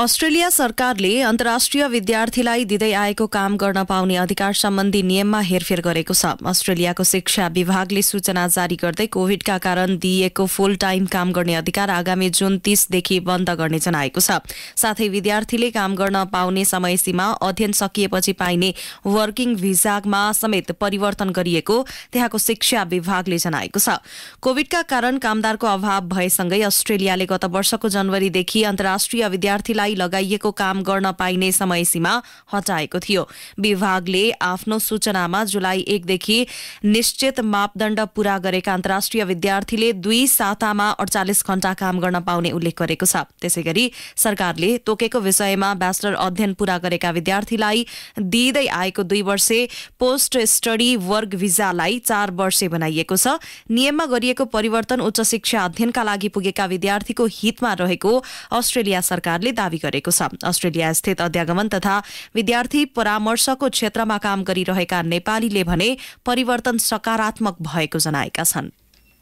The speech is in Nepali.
अस्ट्रेलिया सरकारले अन्तर्राष्ट्रिय विद्यार्थीलाई दिँदै आएको काम गर्न पाउने अधिकार सम्बन्धी नियममा हेरफेर गरेको छ अस्ट्रेलियाको शिक्षा विभागले सूचना जारी गर्दै कोविडका कारण दिइएको फुल टाइम काम गर्ने अधिकार आगामी जुन तीसदेखि बन्द गर्ने जनाएको छ साथै विद्यार्थीले काम गर्न पाउने समय सीमा अध्ययन सकिएपछि पाइने वर्किङ भिजामा समेत परिवर्तन गरिएको त्यहाँको शिक्षा विभागले जनाएको छ कोविडका कारण कामदारको अभाव भएसँगै अस्ट्रेलियाले गत वर्षको जनवरीदेखि अन्तर्राष्ट्रिय विद्यार्थी लगाइएको काम गर्न पाइने समयसीमा हटाएको थियो विभागले आफ्नो सूचनामा जुलाई एकदेखि निश्चित मापदण्ड पूरा गरेका अन्तर्राष्ट्रिय विद्यार्थीले दुई सातामा अडचालिस घण्टा काम गर्न पाउने उल्लेख गरेको छ त्यसै गरी सरकारले तोकेको विषयमा ब्याचलर अध्ययन पूरा गरेका विद्यार्थीलाई दिँदै आएको दुई वर्षे पोस्ट स्टडी वर्क भिजालाई चार वर्षे बनाइएको छ नियममा गरिएको परिवर्तन उच्च शिक्षा अध्ययनका लागि पुगेका विद्यार्थीको हितमा रहेको अस्ट्रेलिया सरकारले दावी दावी गरेको छ अस्ट्रेलिया स्थित अध्यागमन तथा विद्यार्थी परामर्शको क्षेत्रमा काम गरिरहेका नेपालीले भने परिवर्तन सकारात्मक भएको जनाएका छन्